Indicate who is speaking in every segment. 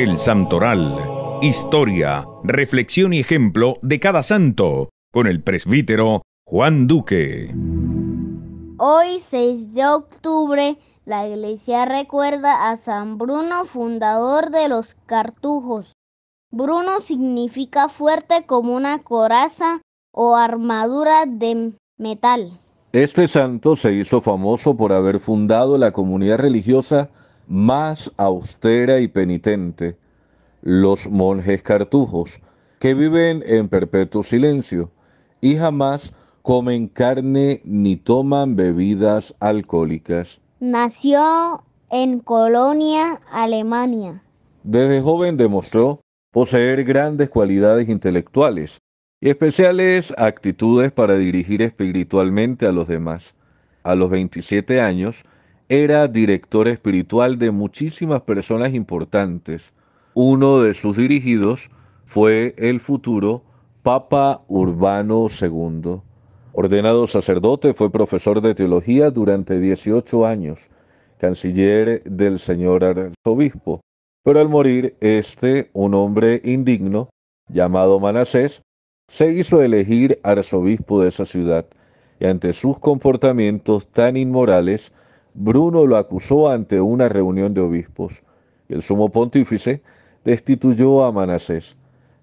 Speaker 1: El Santoral. Historia, reflexión y ejemplo de cada santo, con el presbítero Juan Duque.
Speaker 2: Hoy, 6 de octubre, la iglesia recuerda a San Bruno, fundador de los cartujos. Bruno significa fuerte como una coraza o armadura de metal.
Speaker 1: Este santo se hizo famoso por haber fundado la comunidad religiosa más austera y penitente, los monjes cartujos, que viven en perpetuo silencio y jamás comen carne ni toman bebidas alcohólicas.
Speaker 2: Nació en Colonia, Alemania.
Speaker 1: Desde joven demostró poseer grandes cualidades intelectuales y especiales actitudes para dirigir espiritualmente a los demás. A los 27 años, era director espiritual de muchísimas personas importantes. Uno de sus dirigidos fue el futuro Papa Urbano II. Ordenado sacerdote, fue profesor de teología durante 18 años, canciller del señor arzobispo. Pero al morir, este, un hombre indigno, llamado Manasés, se hizo elegir arzobispo de esa ciudad y ante sus comportamientos tan inmorales Bruno lo acusó ante una reunión de obispos. El sumo pontífice destituyó a Manasés.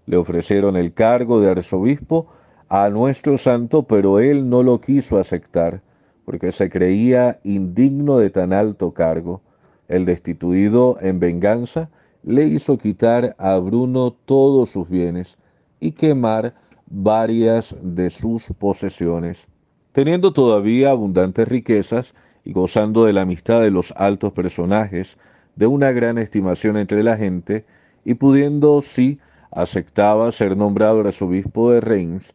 Speaker 1: Le ofrecieron el cargo de arzobispo a nuestro santo, pero él no lo quiso aceptar, porque se creía indigno de tan alto cargo. El destituido, en venganza, le hizo quitar a Bruno todos sus bienes y quemar varias de sus posesiones. Teniendo todavía abundantes riquezas, y gozando de la amistad de los altos personajes, de una gran estimación entre la gente, y pudiendo, sí, aceptaba ser nombrado arzobispo de Reims,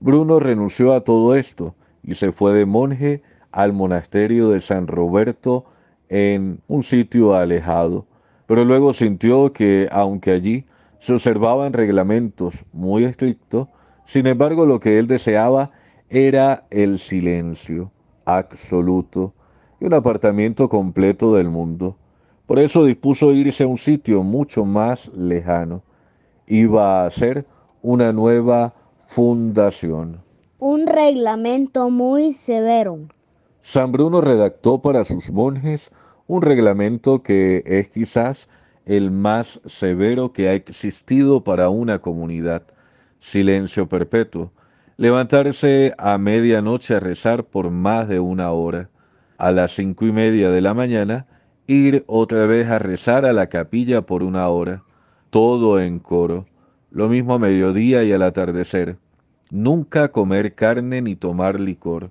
Speaker 1: Bruno renunció a todo esto y se fue de monje al monasterio de San Roberto en un sitio alejado, pero luego sintió que, aunque allí se observaban reglamentos muy estrictos, sin embargo lo que él deseaba era el silencio absoluto y un apartamento completo del mundo. Por eso dispuso irse a un sitio mucho más lejano. Iba a hacer una nueva fundación.
Speaker 2: Un reglamento muy severo.
Speaker 1: San Bruno redactó para sus monjes un reglamento que es quizás el más severo que ha existido para una comunidad. Silencio perpetuo. Levantarse a medianoche a rezar por más de una hora a las cinco y media de la mañana, ir otra vez a rezar a la capilla por una hora, todo en coro, lo mismo a mediodía y al atardecer. Nunca comer carne ni tomar licor,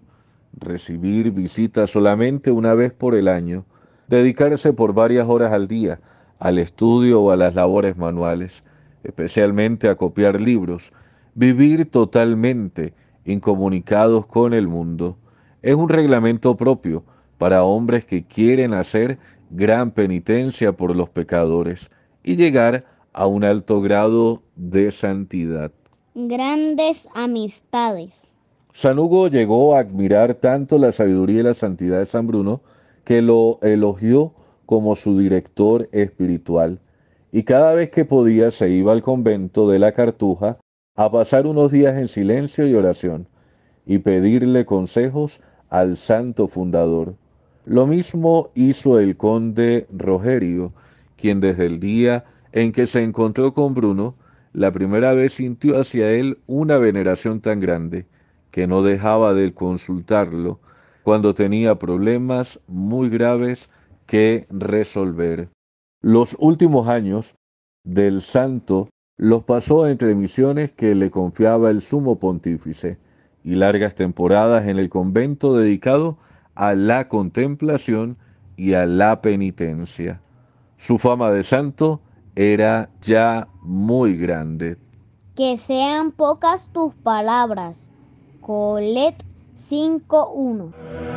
Speaker 1: recibir visitas solamente una vez por el año, dedicarse por varias horas al día al estudio o a las labores manuales, especialmente a copiar libros, vivir totalmente incomunicados con el mundo. Es un reglamento propio para hombres que quieren hacer gran penitencia por los pecadores y llegar a un alto grado de santidad.
Speaker 2: Grandes amistades.
Speaker 1: San Hugo llegó a admirar tanto la sabiduría y la santidad de San Bruno que lo elogió como su director espiritual y cada vez que podía se iba al convento de la Cartuja a pasar unos días en silencio y oración y pedirle consejos al santo fundador. Lo mismo hizo el conde Rogerio, quien desde el día en que se encontró con Bruno, la primera vez sintió hacia él una veneración tan grande que no dejaba de consultarlo cuando tenía problemas muy graves que resolver. Los últimos años del santo los pasó entre misiones que le confiaba el sumo pontífice y largas temporadas en el convento dedicado a a la contemplación y a la penitencia. Su fama de santo era ya muy grande.
Speaker 2: Que sean pocas tus palabras. Colet 5.1